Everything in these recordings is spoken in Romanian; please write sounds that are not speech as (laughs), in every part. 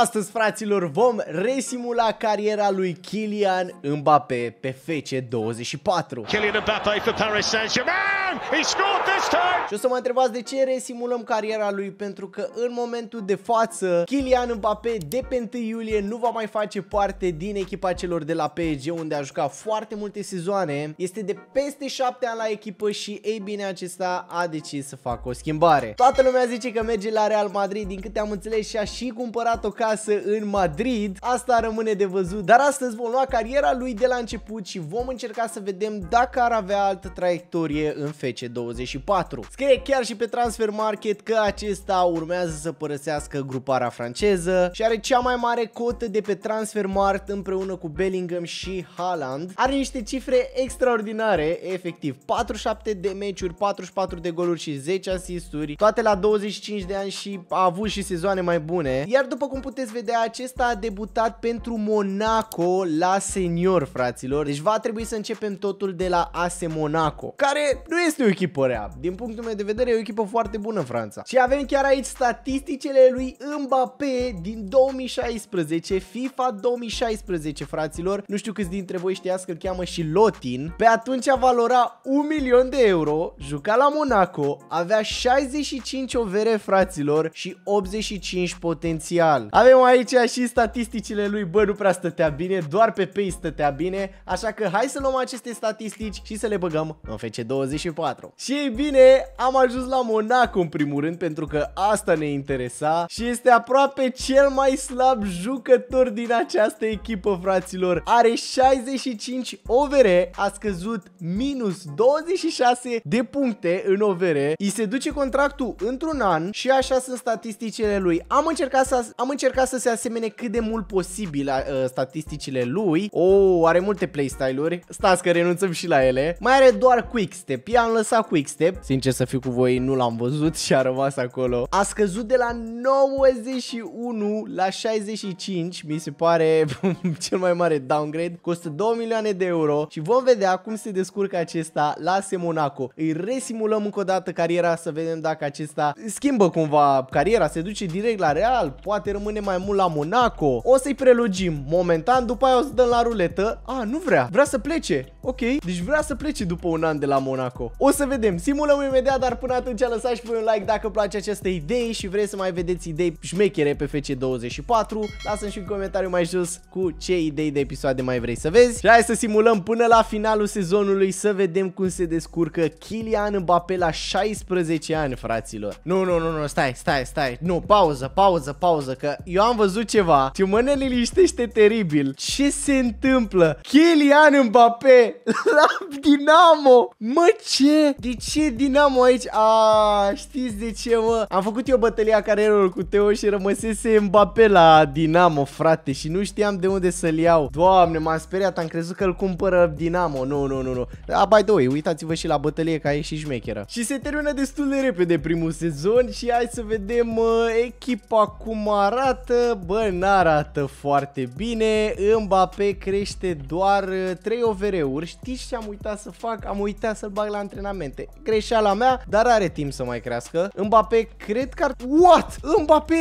Astăzi, fraților, vom resimula cariera lui Kylian Mbappé pe FC24. Kylian Mbappé for Paris Saint-Germain! He scored this time! Și o să mă întrebați de ce resimulăm cariera lui, pentru că în momentul de față, Kylian Mbappé de pe 1 iulie nu va mai face parte din echipa celor de la PSG, unde a jucat foarte multe sezoane. Este de peste 7 ani la echipă și, ei bine, acesta a decis să facă o schimbare. Toată lumea zice că merge la Real Madrid, din câte am înțeles și a și cumpărat o acasă în Madrid. Asta rămâne de văzut, dar astăzi vom lua cariera lui de la început și vom încerca să vedem dacă ar avea altă traiectorie în FC24. Scrie chiar și pe Transfer Market că acesta urmează să părăsească gruparea franceză și are cea mai mare cotă de pe Transfer Mart împreună cu Bellingham și Haaland. Are niște cifre extraordinare, efectiv, 47 de meciuri, 44 de goluri și 10 asisturi, toate la 25 de ani și a avut și sezoane mai bune. Iar după cum puteți puteți vedea, acesta a debutat pentru Monaco la senior, fraților. Deci va trebui să începem totul de la AS Monaco, care nu este o echipă rea. Din punctul meu de vedere, e o echipă foarte bună în Franța. Și avem chiar aici statisticele lui Mbappé din 2016, FIFA 2016, fraților. Nu știu câți dintre voi știați că îl cheamă și Lotin. Pe atunci a valora 1 milion de euro, juca la Monaco, avea 65 overe, fraților, și 85 potențial. Avem aici și statisticile lui, bă, nu prea stătea bine, doar pe pei stătea bine, așa că hai să luăm aceste statistici și să le băgăm în FC24. Și ei bine, am ajuns la Monaco în primul rând, pentru că asta ne interesa și este aproape cel mai slab jucător din această echipă, fraților. Are 65 overe, a scăzut minus 26 de puncte în overe. îi se duce contractul într-un an și așa sunt statisticile lui. Am încercat să... Am încercat încerca să se asemene cât de mult posibil la uh, statisticile lui. O, oh, are multe playstyle-uri. Stați că renunțăm și la ele. Mai are doar quick step. I-am lăsat quick step. Sincer să fiu cu voi, nu l-am văzut și a rămas acolo. A scăzut de la 91 la 65, mi se pare (laughs) cel mai mare downgrade. Costă 2 milioane de euro și vom vedea cum se descurcă acesta la Semonaco. Îi resimulăm încă o dată cariera să vedem dacă acesta schimbă cumva cariera, se duce direct la Real, poate rămâne rămâne mai mult la Monaco. O să-i prelugim momentan, după aia o să dăm la ruletă. A, nu vrea, vrea să plece. Ok, deci vrea să plece după un an de la Monaco. O să vedem, simulăm imediat, dar până atunci lăsați și voi un like dacă place această idee și vreți să mai vedeți idei șmechere pe FC24. Lasă-mi și un comentariu mai jos cu ce idei de episoade mai vrei să vezi. Și hai să simulăm până la finalul sezonului să vedem cum se descurcă Kylian Mbappé la 16 ani, fraților. Nu, nu, nu, nu, stai, stai, stai. Nu, pauză, pauză, pauză, că eu am văzut ceva și mă ne liniștește teribil. Ce se întâmplă? Kylian Mbappé (laughs) la Dinamo! Mă, ce? De ce Dinamo aici? A, știți de ce, mă? Am făcut eu bătălia carierelor cu Teo și rămăsese Mbappé la Dinamo, frate, și nu știam de unde să-l iau. Doamne, m-am speriat, am crezut că l cumpără Dinamo. Nu, nu, nu, nu. A, by the way, uitați-vă și la bătălie ca e și șmecheră. Și se termină destul de repede primul sezon și hai să vedem uh, echipa cum arată arată, bă, n-arată foarte bine. Mbappé crește doar 3 uh, OVR-uri. Știți ce am uitat să fac? Am uitat să-l bag la antrenamente. Greșeala mea, dar are timp să mai crească. Mbappé, cred că ar... What? Mbappé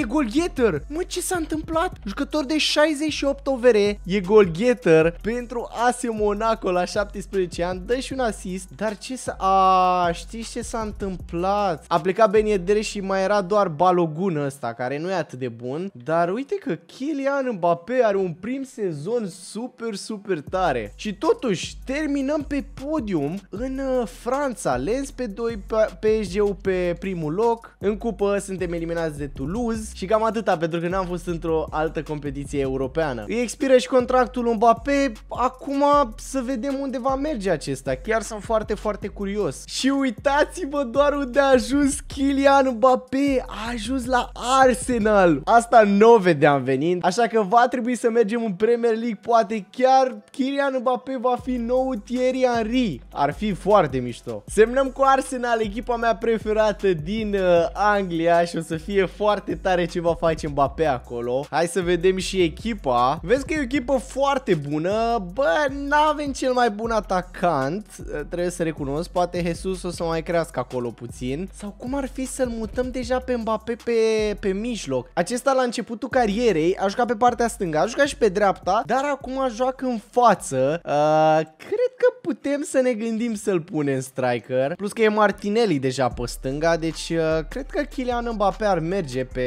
e golgheter. Mă, ce s-a întâmplat? Jucător de 68 OVR, e golgheter pentru AS Monaco la 17 ani. Dă și un asist, dar ce s-a... A, știți ce s-a întâmplat? A plecat Beniedere și mai era doar Balogun ăsta, care nu e atât atât de bun, dar uite că Kylian Mbappé are un prim sezon super, super tare. Și totuși, terminăm pe podium în uh, Franța, Lens pe 2, PSG-ul pe primul loc, în cupă suntem eliminați de Toulouse și cam atâta, pentru că n-am fost într-o altă competiție europeană. Îi expiră și contractul Mbappé, acum să vedem unde va merge acesta, chiar sunt foarte, foarte curios. Și uitați-vă doar unde a ajuns Kylian Mbappé, a ajuns la Arsenal! național. Asta nu o vedeam venind, așa că va trebui să mergem în Premier League, poate chiar Kylian Mbappé va fi nou Thierry Henry. Ar fi foarte mișto. Semnăm cu Arsenal, echipa mea preferată din uh, Anglia și o să fie foarte tare ce va face Mbappé acolo. Hai să vedem și echipa. Vezi că e o echipă foarte bună, bă, n-avem cel mai bun atacant, uh, trebuie să recunosc, poate Jesus o să mai crească acolo puțin. Sau cum ar fi să-l mutăm deja pe Mbappé pe, pe mijloc? Acesta la începutul carierei a jucat pe partea stângă, a jucat și pe dreapta, dar acum joacă în față. Uh, cred că putem să ne gândim să-l punem striker. Plus că e Martinelli deja pe stânga, deci uh, cred că Kylian Mbappé ar merge pe,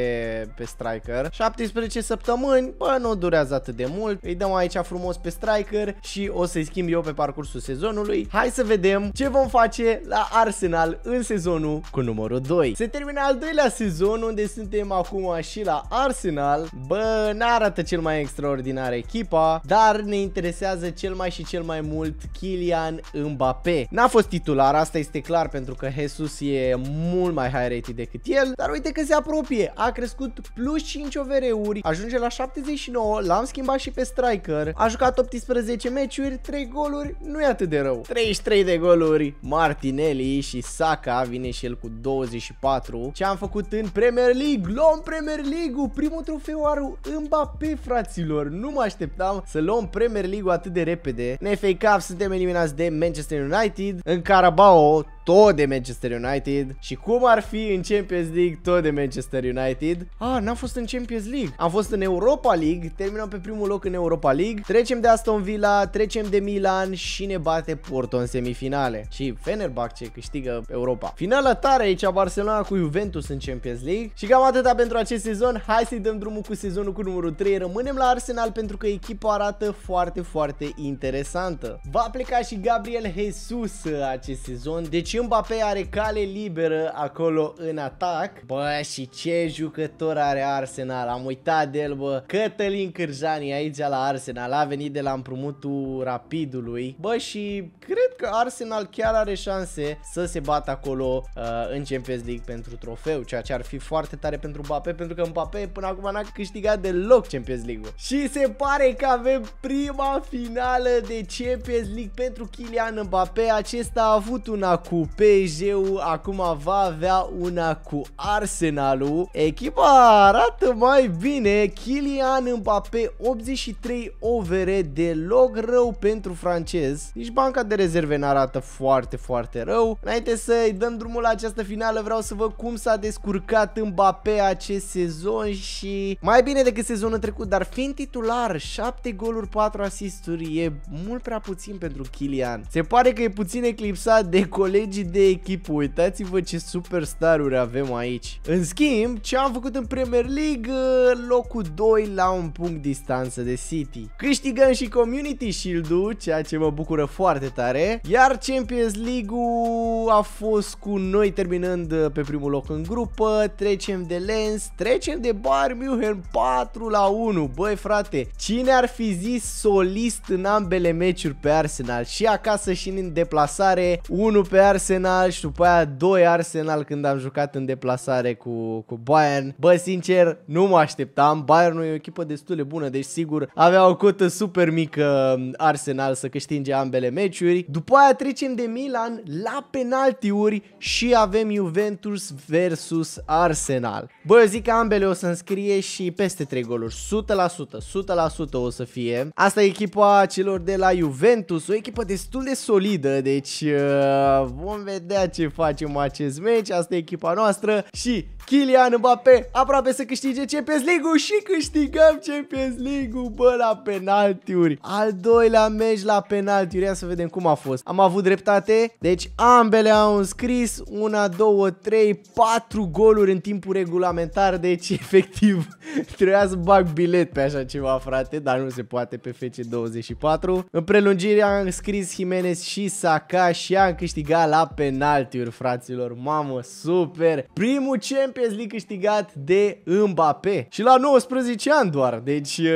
pe striker. 17 săptămâni, bă, nu durează atât de mult. Îi dăm aici frumos pe striker și o să-i schimb eu pe parcursul sezonului. Hai să vedem ce vom face la Arsenal în sezonul cu numărul 2. Se termină al doilea sezon unde suntem acum și la Arsenal. Bă, n-arată cel mai extraordinar echipa, dar ne interesează cel mai și cel mai mult Kylian Kylian Mbappé. N-a fost titular, asta este clar pentru că Jesus e mult mai high rated decât el, dar uite că se apropie, a crescut plus 5 ovr ajunge la 79, l-am schimbat și pe striker, a jucat 18 meciuri, 3 goluri, nu e atât de rău. 33 de goluri, Martinelli și Saka vine și el cu 24. Ce am făcut în Premier League? Luăm Premier League-ul, primul trofeu aru Mbappé, fraților, nu mă așteptam să luăm Premier League-ul atât de repede. Ne FA Cup suntem eliminați eliminați de Manchester United. În Carabao tot de Manchester United și cum ar fi în Champions League tot de Manchester United. Ah, n-am fost în Champions League, am fost în Europa League, terminăm pe primul loc în Europa League, trecem de Aston Villa, trecem de Milan și ne bate Porto în semifinale. Și Fenerbahce câștigă Europa. Finala tare aici a Barcelona cu Juventus în Champions League și cam atâta pentru acest sezon. Hai să-i dăm drumul cu sezonul cu numărul 3. Rămânem la Arsenal pentru că echipa arată foarte, foarte interesantă. Va pleca și Gabriel Jesus acest sezon, deci și deci Mbappé are cale liberă acolo în atac. Bă, și ce jucător are Arsenal. Am uitat de el, bă. Cătălin Cârjani aici la Arsenal. A venit de la împrumutul Rapidului. Bă, și cred că Arsenal chiar are șanse să se bată acolo uh, în Champions League pentru trofeu, ceea ce ar fi foarte tare pentru Mbappé, pentru că Mbappé până acum n-a câștigat deloc Champions League-ul. Și se pare că avem prima finală de Champions League pentru Kylian Mbappé. Acesta a avut un acum PSG-ul, acum va avea una cu Arsenalul. Echipa arată mai bine, Kylian Mbappé 83 de deloc rău pentru francez. Nici banca de rezerve n-arată foarte, foarte rău. Înainte să-i dăm drumul la această finală, vreau să văd cum s-a descurcat Mbappé acest sezon și mai bine decât sezonul trecut, dar fiind titular, 7 goluri, 4 asisturi, e mult prea puțin pentru Kylian. Se pare că e puțin eclipsat de colegi legii de echipă, uitați-vă ce superstaruri avem aici. În schimb, ce am făcut în Premier League, uh, locul 2 la un punct distanță de City. Câștigăm și Community Shield-ul, ceea ce mă bucură foarte tare, iar Champions League-ul a fost cu noi terminând uh, pe primul loc în grupă, trecem de Lens, trecem de Bayern München 4 la 1. Băi frate, cine ar fi zis solist în ambele meciuri pe Arsenal, și acasă și în deplasare, 1 pe Arsenal Arsenal și după aia 2 Arsenal când am jucat în deplasare cu, cu Bayern. Bă, sincer, nu mă așteptam. Bayern e o echipă destul de bună, deci sigur avea o cotă super mică um, Arsenal să câștige ambele meciuri. După aia trecem de Milan la penaltiuri și avem Juventus versus Arsenal. Bă, eu zic că ambele o să înscrie și peste 3 goluri. 100%, 100% o să fie. Asta e echipa celor de la Juventus, o echipă destul de solidă, deci uh, Vom vedea ce facem acest meci, asta e echipa noastră și Kylian Mbappé aproape să câștige Champions League-ul și câștigăm Champions League-ul, bă, la penaltiuri. Al doilea meci la penaltiuri, ia să vedem cum a fost. Am avut dreptate, deci ambele au înscris una, două, trei, patru goluri în timpul regulamentar, deci (laughs) efectiv trebuia să bag bilet pe așa ceva, frate, dar nu se poate pe FC24. În prelungire am scris Jimenez și Saka și am câștigat la penaltiuri, fraților. Mamă, super! Primul Champions Champions League câștigat de Mbappé. Și la 19 ani doar, deci uh,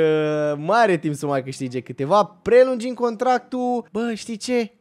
mai are timp să mai câștige câteva. prelungim contractul, bă, știi ce?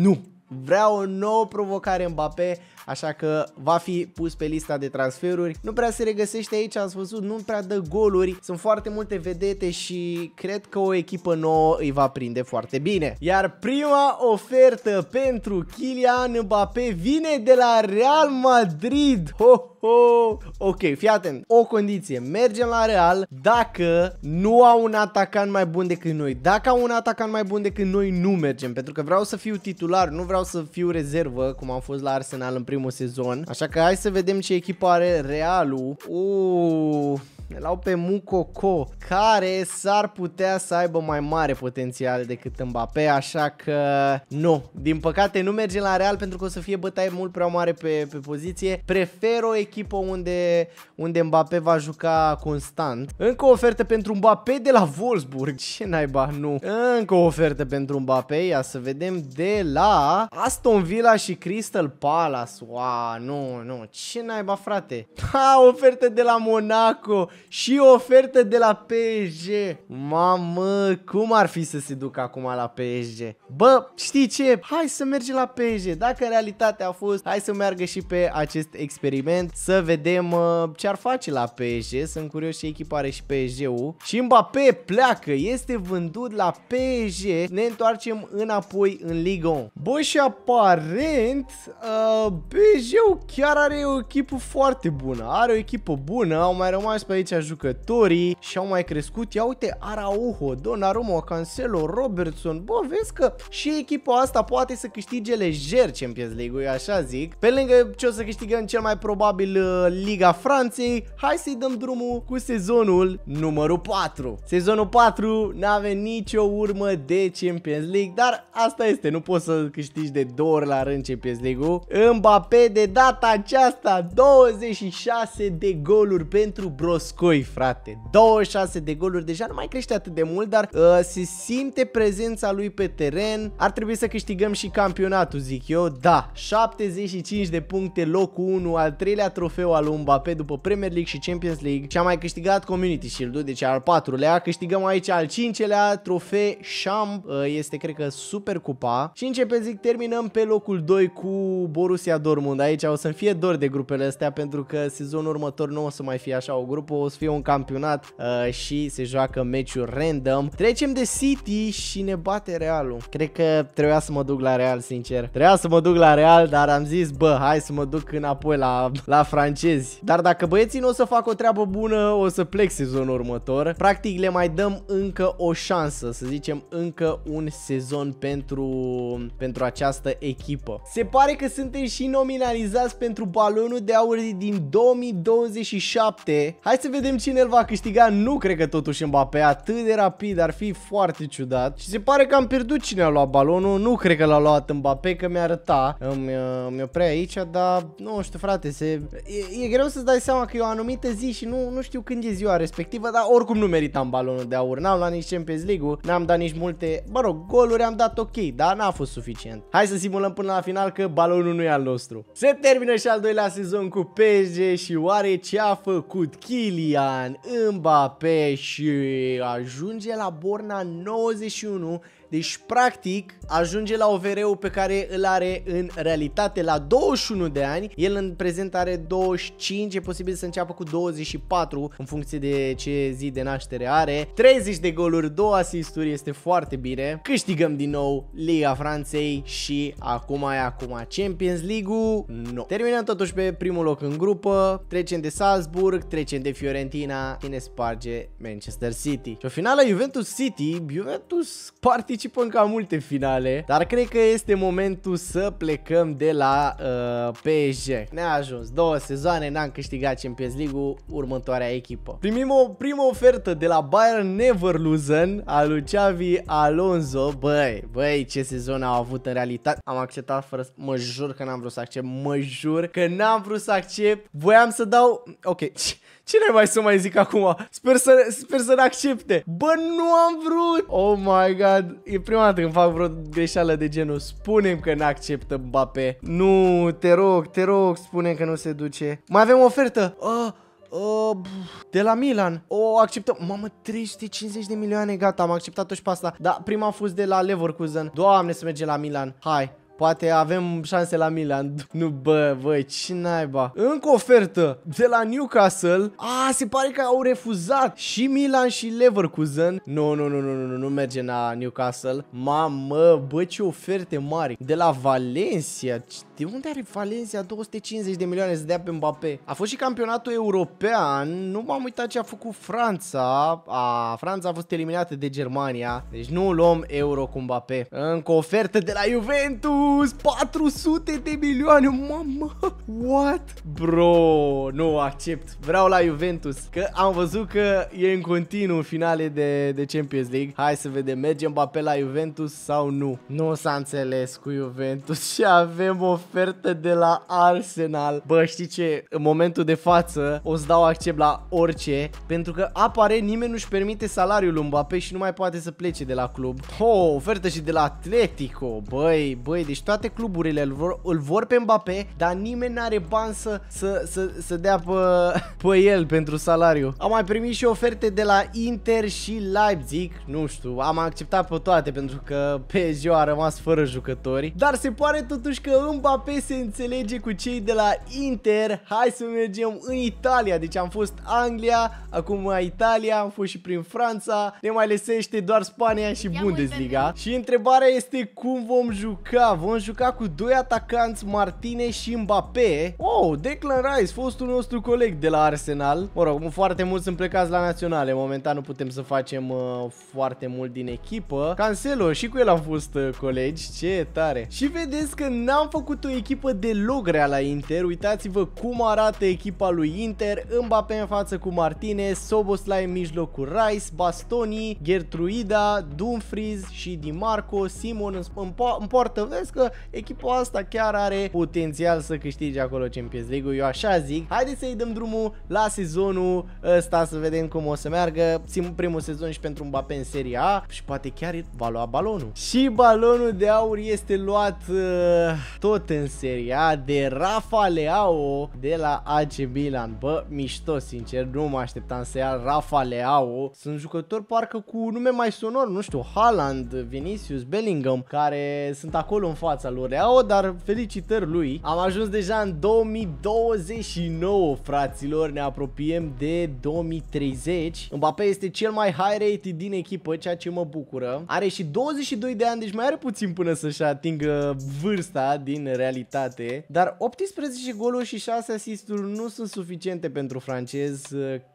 Nu! Vreau o nouă provocare Mbappé așa că va fi pus pe lista de transferuri. Nu prea se regăsește aici, ați văzut, nu prea dă goluri, sunt foarte multe vedete și cred că o echipă nouă îi va prinde foarte bine. Iar prima ofertă pentru Kylian Mbappé vine de la Real Madrid. Ho, oh. Ok, fii atent, o condiție, mergem la Real dacă nu au un atacant mai bun decât noi. Dacă au un atacant mai bun decât noi, nu mergem, pentru că vreau să fiu titular, nu vreau să fiu rezervă, cum am fost la Arsenal în primul primul sezon. Așa că hai să vedem ce echipă are Realul. Uuu ne lau pe Mucoco, care s-ar putea să aibă mai mare potențial decât Mbappé, așa că nu. Din păcate nu merge la Real pentru că o să fie bătaie mult prea mare pe, pe poziție. Prefer o echipă unde, unde Mbappé va juca constant. Încă o ofertă pentru Mbappé de la Wolfsburg. Ce naiba, nu. Încă o ofertă pentru Mbappé, ia să vedem, de la Aston Villa și Crystal Palace. Wow, nu, nu, ce naiba, frate. Ha, ofertă de la Monaco și o ofertă de la PSG. Mamă, cum ar fi să se ducă acum la PSG? Bă, știi ce? Hai să mergem la PSG. Dacă realitatea a fost, hai să meargă și pe acest experiment să vedem uh, ce ar face la PSG. Sunt curios ce echipă are și PSG-ul. Și Mbappé pleacă, este vândut la PSG. Ne întoarcem înapoi în Ligue 1. Bă, și aparent, uh, PSG-ul chiar are o echipă foarte bună. Are o echipă bună, au mai rămas pe aici Grecia jucătorii și au mai crescut. Ia uite, Araujo, Donnarumma, Cancelo, Robertson. Bă, vezi că și echipa asta poate să câștige lejer Champions League-ul, eu așa zic. Pe lângă ce o să câștigăm cel mai probabil uh, Liga Franței, hai să-i dăm drumul cu sezonul numărul 4. Sezonul 4 nu avea nicio urmă de Champions League, dar asta este, nu poți să câștigi de două ori la rând Champions League-ul. Mbappé de data aceasta 26 de goluri pentru Brosco Moscoi, frate. 26 de goluri, deja nu mai crește atât de mult, dar uh, se simte prezența lui pe teren. Ar trebui să câștigăm și campionatul, zic eu. Da, 75 de puncte, locul 1, al treilea trofeu al lui Mbappé după Premier League și Champions League. Și am mai câștigat Community Shield-ul, deci al patrulea. Câștigăm aici al cincelea trofeu Champ, uh, este cred că Super Cupa. Și începe, zic, terminăm pe locul 2 cu Borussia Dortmund. Aici o să-mi fie dor de grupele astea pentru că sezonul următor nu o să mai fie așa o grupă, o o să fie un campionat uh, și se joacă meciuri random. Trecem de City și ne bate Realul. Cred că trebuia să mă duc la Real, sincer. Trebuia să mă duc la Real, dar am zis, bă, hai să mă duc înapoi la, la francezi. Dar dacă băieții nu o să fac o treabă bună, o să plec sezonul următor. Practic le mai dăm încă o șansă, să zicem încă un sezon pentru, pentru această echipă. Se pare că suntem și nominalizați pentru balonul de aur din 2027. Hai să vedem vedem cine îl va câștiga. Nu cred că totuși Mbappé atât de rapid, ar fi foarte ciudat. Și se pare că am pierdut cine a luat balonul. Nu cred că l-a luat Mbappé, că mi-a arăta. Îmi, îmi uh, oprea aici, dar nu știu frate, se... e, e greu să-ți dai seama că e o anumită zi și nu, nu știu când e ziua respectivă, dar oricum nu meritam balonul de aur. N-am luat nici Champions League-ul, n-am dat nici multe, mă rog, goluri am dat ok, dar n-a fost suficient. Hai să simulăm până la final că balonul nu e al nostru. Se termină și al doilea sezon cu PSG și oare ce a făcut Kili Kylian Mbappé și ajunge la Borna 91 deci, practic, ajunge la OVR-ul pe care îl are în realitate la 21 de ani. El în prezent are 25, e posibil să înceapă cu 24 în funcție de ce zi de naștere are. 30 de goluri, 2 asisturi, este foarte bine. Câștigăm din nou Liga Franței și acum e acum Champions League-ul. No. Terminăm totuși pe primul loc în grupă, trecem de Salzburg, trecem de Fiorentina, ne sparge Manchester City. Și o finală Juventus City, Juventus parte participăm ca multe finale, dar cred că este momentul să plecăm de la uh, PSG. Ne-a ajuns. Două sezoane, n-am câștigat Champions League-ul, următoarea echipă. Primim o primă ofertă de la Bayern Neverlusen a lui Xavi Alonso. Băi, băi, ce sezon au avut în realitate. Am acceptat fără... Mă jur că n-am vrut să accept. Mă jur că n-am vrut să accept. Voiam să dau... Ok, ce ne mai să mai zic acum? Sper să, sper să n-accepte. Bă, nu am vrut! Oh my god! E prima dată când fac vreo greșeală de genul. Spunem că n acceptă Mbappé. Nu, te rog, te rog, spune că nu se duce. Mai avem o ofertă. Oh, Uh, de la Milan. O oh, acceptăm. Mamă, 350 de milioane, gata, am acceptat-o și pe asta. Dar prima a fost de la Leverkusen. Doamne, să merge la Milan. Hai, Poate avem șanse la Milan. (laughs) Nu, bă, bă, ce naiba. Încă ofertă de la Newcastle. A, se pare că au refuzat și Milan și Leverkusen. Nu, nu, nu, nu, nu, nu merge la Newcastle. Mamă, bă, ce oferte mari. De la Valencia. De unde are Valencia 250 de milioane să dea pe Mbappé? A fost și campionatul european. Nu m-am uitat ce a făcut Franța. A, Franța a fost eliminată de Germania. Deci nu luăm euro cu Mbappé. Încă ofertă de la Juventus sus! 400 de milioane, mamă! What? Bro, nu accept. Vreau la Juventus, că am văzut că e în continuu finale de, de Champions League. Hai să vedem, mergem pe la Juventus sau nu? Nu s-a înțeles cu Juventus (laughs) și avem ofertă de la Arsenal. Bă, știi ce? În momentul de față o să dau accept la orice, pentru că apare nimeni nu-și permite salariul lui Mbappé și nu mai poate să plece de la club. Oh, ofertă și de la Atletico. Băi, băi, deci deci toate cluburile îl vor, îl vor pe Mbappé, dar nimeni n-are bani să, să, să, să dea pe, (laughs) pe el pentru salariu. Am mai primit și oferte de la Inter și Leipzig, nu știu, am acceptat pe toate pentru că PSG a rămas fără jucători. Dar se pare totuși că Mbappé se înțelege cu cei de la Inter. Hai să mergem în Italia, deci am fost Anglia, acum Italia, am fost și prin Franța, ne mai lesește doar Spania și Bundesliga. Și întrebarea este cum vom juca, vom juca cu doi atacanți, Martinez și Mbappé. Oh, Declan Rice, fostul nostru coleg de la Arsenal. Mă rog, foarte mulți sunt plecați la naționale. Momentan nu putem să facem uh, foarte mult din echipă. Cancelo, și cu el am fost uh, colegi. Ce tare! Și vedeți că n-am făcut o echipă deloc logre la Inter. Uitați-vă cum arată echipa lui Inter. Mbappé în față cu Martinez, Soboslai în mijloc cu Rice, Bastoni, Gertruida, Dumfries și Di Marco, Simon în, în, po în poartă. Vezi că echipa asta chiar are potențial să câștige acolo Champions League-ul, eu așa zic. Haideți să-i dăm drumul la sezonul ăsta să vedem cum o să meargă. Țin primul sezon și pentru un Mbappé în Serie A și poate chiar va lua balonul. Și balonul de aur este luat uh, tot în Serie A de Rafa Leao de la AC Milan. Bă, mișto, sincer, nu mă așteptam să ia Rafa Leao. Sunt jucători parcă cu nume mai sonor, nu știu, Haaland, Vinicius, Bellingham, care sunt acolo în față fața lui Reao, dar felicitări lui. Am ajuns deja în 2029, fraților, ne apropiem de 2030. Mbappé este cel mai high rate din echipă, ceea ce mă bucură. Are și 22 de ani, deci mai are puțin până să-și atingă vârsta din realitate. Dar 18 goluri și 6 asisturi nu sunt suficiente pentru francez.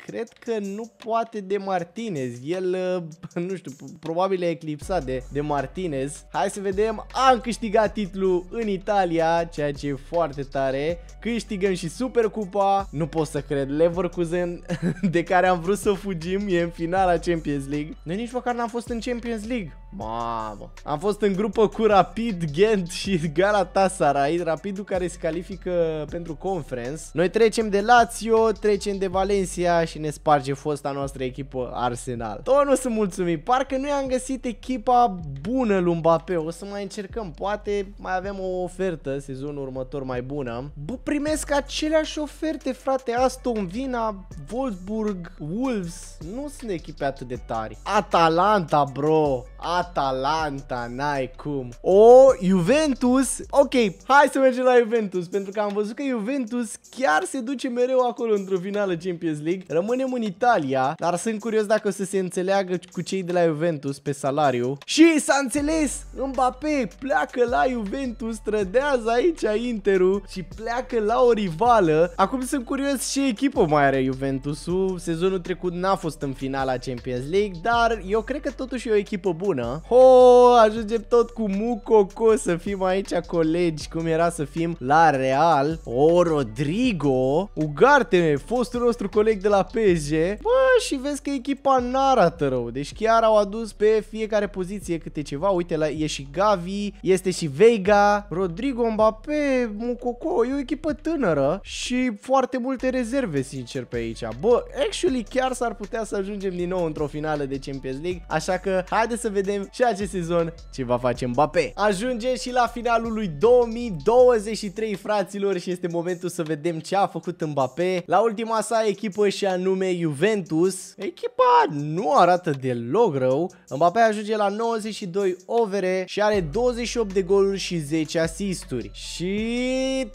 Cred că nu poate de Martinez. El, (laughs) nu știu, probabil e eclipsat de, de Martinez. Hai să vedem, am câștigat câștigat titlul în Italia, ceea ce e foarte tare. Câștigăm și Supercupa, nu pot să cred, Leverkusen, (laughs) de care am vrut să fugim, e în finala Champions League. Noi nici măcar n-am fost în Champions League. Mamă. Am fost în grupă cu Rapid, Gent și Galatasaray, Rapidul care se califică pentru conference. Noi trecem de Lazio, trecem de Valencia și ne sparge fosta noastră echipă Arsenal. Tot nu sunt mulțumit, parcă nu i-am găsit echipa bună lui Mbappé, o să mai încercăm, poate mai avem o ofertă sezonul următor mai bună. Bă, primesc aceleași oferte, frate, Aston vina, Wolfsburg, Wolves, nu sunt echipe atât de tari. Atalanta, bro! Atalanta, n-ai cum. O, oh, Juventus. Ok, hai să mergem la Juventus, pentru că am văzut că Juventus chiar se duce mereu acolo într-o finală Champions League. Rămânem în Italia, dar sunt curios dacă o să se înțeleagă cu cei de la Juventus pe salariu. Și s-a înțeles, Mbappé pleacă la Juventus, trădează aici Interul și pleacă la o rivală. Acum sunt curios ce echipă mai are Juventusul. Sezonul trecut n-a fost în finala Champions League, dar eu cred că totuși e o echipă bună bună. Ho, ajungem tot cu Mucoco să fim aici colegi, cum era să fim la Real. O, Rodrigo, Ugarte, fostul nostru coleg de la PSG. Bă, și vezi că echipa n-arată rău, deci chiar au adus pe fiecare poziție câte ceva. Uite, la, e și Gavi, este și Vega Rodrigo Mbappé, Mucoco, e o echipă tânără și foarte multe rezerve, sincer, pe aici. Bă, actually, chiar s-ar putea să ajungem din nou într-o finală de Champions League, așa că haide să vedem vedem și acest sezon ce va face Mbappé. Ajunge și la finalul lui 2023, fraților, și este momentul să vedem ce a făcut Mbappé la ultima sa echipă și anume Juventus. Echipa nu arată deloc rău. Mbappé ajunge la 92 overe și are 28 de goluri și 10 asisturi. Și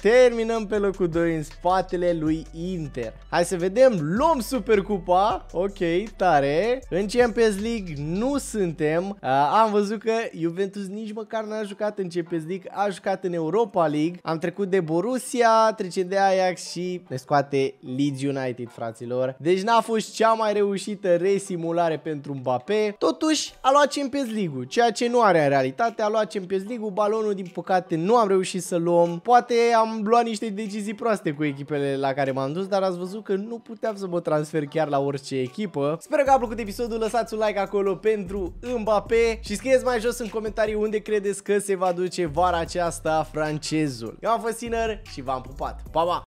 terminăm pe locul 2 în spatele lui Inter. Hai să vedem, luăm Supercupa. Ok, tare. În Champions League nu suntem, uh, am văzut că Juventus nici măcar n-a jucat în Champions League, a jucat în Europa League. Am trecut de Borussia, trece de Ajax și ne scoate Leeds United, fraților. Deci n-a fost cea mai reușită resimulare pentru Mbappé. Totuși, a luat Champions League-ul, ceea ce nu are în realitate. A luat Champions League-ul, balonul din păcate nu am reușit să luăm. Poate am luat niște decizii proaste cu echipele la care m-am dus, dar ați văzut că nu puteam să mă transfer chiar la orice echipă. Sper că a plăcut episodul, lăsați un like acolo pentru Mbappé aproape și scrieți mai jos în comentarii unde credeți că se va duce vara aceasta francezul. Eu am fost Sinner și v-am pupat. Pa, pa!